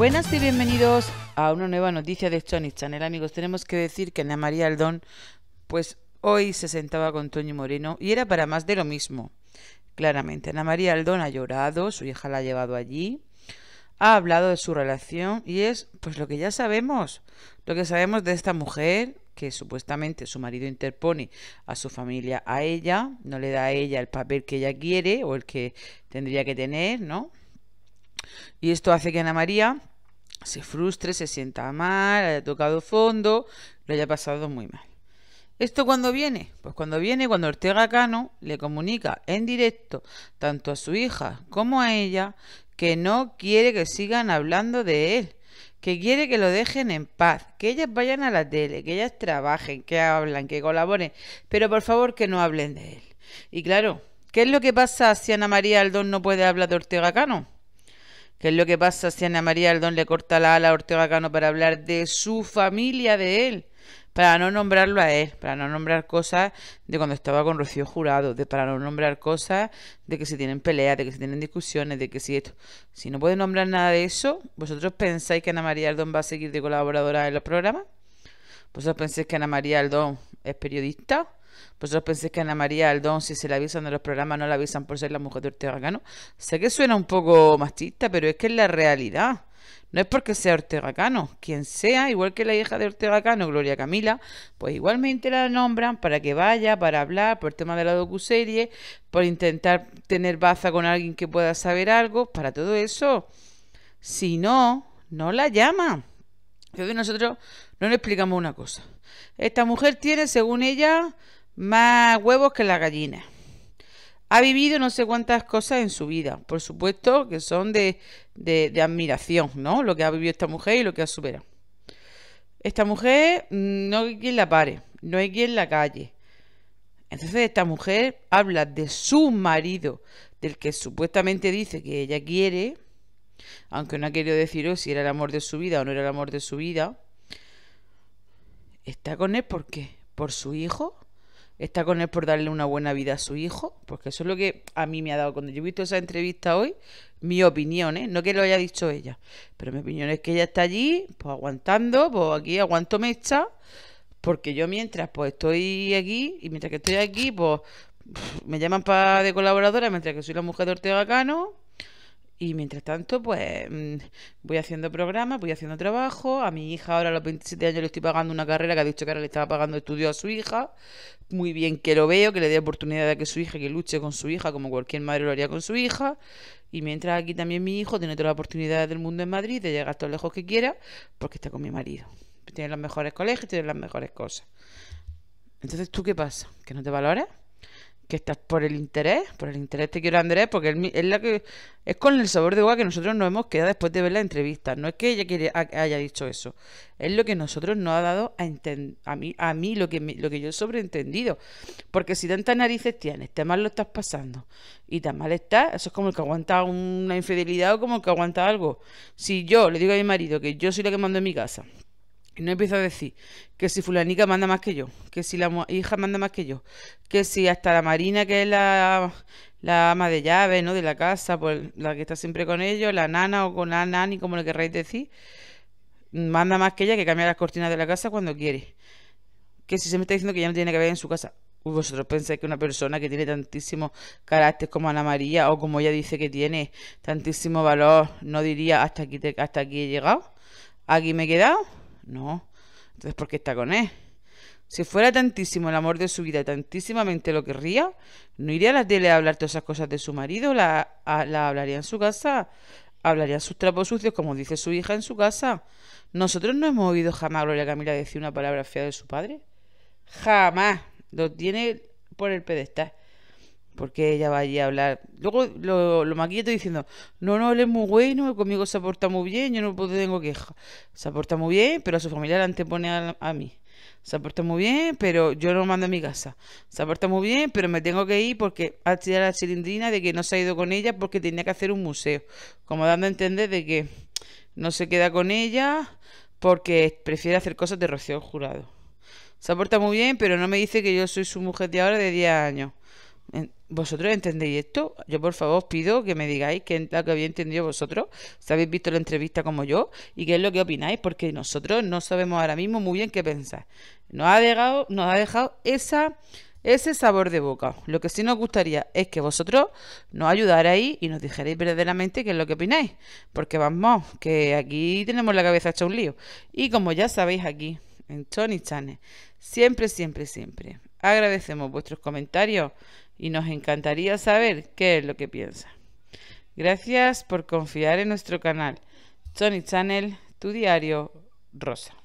Buenas y bienvenidos a una nueva noticia de Sony Channel. Amigos, tenemos que decir que Ana María Aldón, pues hoy se sentaba con Toño Moreno y era para más de lo mismo. Claramente, Ana María Aldón ha llorado, su hija la ha llevado allí, ha hablado de su relación y es pues lo que ya sabemos, lo que sabemos de esta mujer que supuestamente su marido interpone a su familia a ella, no le da a ella el papel que ella quiere o el que tendría que tener, ¿no? Y esto hace que Ana María se frustre, se sienta mal, haya tocado fondo, lo haya pasado muy mal. ¿Esto cuándo viene? Pues cuando viene cuando Ortega Cano le comunica en directo tanto a su hija como a ella que no quiere que sigan hablando de él, que quiere que lo dejen en paz, que ellas vayan a la tele, que ellas trabajen, que hablan, que colaboren, pero por favor que no hablen de él. Y claro, ¿qué es lo que pasa si Ana María Aldón no puede hablar de Ortega Cano? ¿Qué es lo que pasa si Ana María Aldón le corta la ala a Ortega Cano para hablar de su familia, de él? Para no nombrarlo a él, para no nombrar cosas de cuando estaba con Rocío Jurado, de para no nombrar cosas de que se tienen peleas, de que se tienen discusiones, de que si esto. Si no puede nombrar nada de eso, ¿vosotros pensáis que Ana María Aldón va a seguir de colaboradora en los programas? ¿Vosotros pensáis que Ana María Aldón es periodista? Pues yo pensé que Ana María Aldón, si se la avisan de los programas, no la avisan por ser la mujer de Ortega Cano. Sé que suena un poco machista, pero es que es la realidad. No es porque sea Ortega Cano, quien sea, igual que la hija de Ortega Cano, Gloria Camila, pues igualmente la nombran para que vaya, para hablar, por el tema de la docuserie, por intentar tener baza con alguien que pueda saber algo, para todo eso. Si no, no la llaman. Entonces nosotros no le explicamos una cosa. Esta mujer tiene, según ella, más huevos que la gallina. Ha vivido no sé cuántas cosas en su vida, por supuesto que son de, admiración, ¿no? Lo que ha vivido esta mujer y lo que ha superado. Esta mujer mm, no hay quien la pare, no hay quien la calle. Entonces esta mujer habla de su marido, del que supuestamente dice que ella quiere, aunque no ha querido deciros si era el amor de su vida o no era el amor de su vida, está con él porque por su hijo, está con él por darle una buena vida a su hijo, porque eso es lo que a mí me ha dado. Cuando yo he visto esa entrevista hoy, mi opinión, ¿eh? no que lo haya dicho ella, pero mi opinión es que ella está allí, pues aguantando, pues aquí aguanto mecha, porque yo mientras pues estoy aquí, y mientras que estoy aquí, pues me llaman para de colaboradora, mientras que soy la mujer de Ortega Cano, y mientras tanto, pues mm, voy haciendo programas, voy haciendo trabajo. A mi hija ahora a los 27 años le estoy pagando una carrera que ha dicho que ahora le estaba pagando estudios a su hija. Muy bien que lo veo, que le dé oportunidad de que su hija, que luche con su hija, como cualquier madre lo haría con su hija. Y mientras aquí también mi hijo tiene todas las oportunidades del mundo en Madrid de llegar tan lejos que quiera, porque está con mi marido. Tiene los mejores colegios, tiene las mejores cosas. Entonces, ¿tú qué pasa? ¿Que no te valoras? que estás por el interés, por el interés te quiero Andrés, porque es la que es con el sabor de agua que nosotros nos hemos quedado después de ver la entrevista. No es que ella quiere, haya dicho eso, es lo que nosotros nos ha dado a, a mí, a mí lo que lo que yo he sobreentendido, porque si tantas narices tienes, te este mal lo estás pasando y tan mal estás, eso es como el que aguanta una infidelidad o como el que aguanta algo. Si yo le digo a mi marido que yo soy la que mando en mi casa no empiezo a decir que si fulanica manda más que yo, que si la hija manda más que yo, que si hasta la Marina, que es la, ama de llaves ¿no? De la casa, pues la que está siempre con ellos, la nana o con la nani, como le querréis decir, manda más que ella que cambia las cortinas de la casa cuando quiere. Que si se me está diciendo que ya no tiene que ver en su casa. vosotros pensáis que una persona que tiene tantísimo carácter como Ana María, o como ella dice que tiene tantísimo valor, no diría hasta aquí, hasta aquí he llegado, aquí me he quedado no. Entonces, ¿por qué está con él? Si fuera tantísimo el amor de su vida, tantísimamente lo querría, ¿no iría a la tele a hablar todas esas cosas de su marido? ¿La, la hablaría en su casa? ¿Hablaría sus trapos sucios, como dice su hija en su casa? ¿Nosotros no hemos oído jamás a Gloria Camila decir una palabra fea de su padre? Jamás. Lo tiene por el pedestal. Porque ella va allí a hablar. Luego lo, lo diciendo, no, no, él es muy bueno, conmigo se aporta muy bien, yo no tengo queja. Se aporta muy bien, pero a su familia la antepone a, mí. Se aporta muy bien, pero yo lo mando a mi casa. Se aporta muy bien, pero me tengo que ir porque ha tirado la cilindrina de que no se ha ido con ella porque tenía que hacer un museo. Como dando a entender de que no se queda con ella porque prefiere hacer cosas de Rocío Jurado. Se aporta muy bien, pero no me dice que yo soy su mujer de ahora de 10 años. ¿Vosotros entendéis esto? Yo por favor os pido que me digáis qué es lo que habéis entendido vosotros, si habéis visto la entrevista como yo y qué es lo que opináis, porque nosotros no sabemos ahora mismo muy bien qué pensar. Nos ha dejado, nos ha dejado esa, ese sabor de boca. Lo que sí nos gustaría es que vosotros nos ayudarais y nos dijerais verdaderamente qué es lo que opináis, porque vamos, que aquí tenemos la cabeza hecha un lío. Y como ya sabéis aquí, en Tony Channel, siempre, siempre, siempre Agradecemos vuestros comentarios y nos encantaría saber qué es lo que piensa. Gracias por confiar en nuestro canal. Sony Channel, tu diario rosa.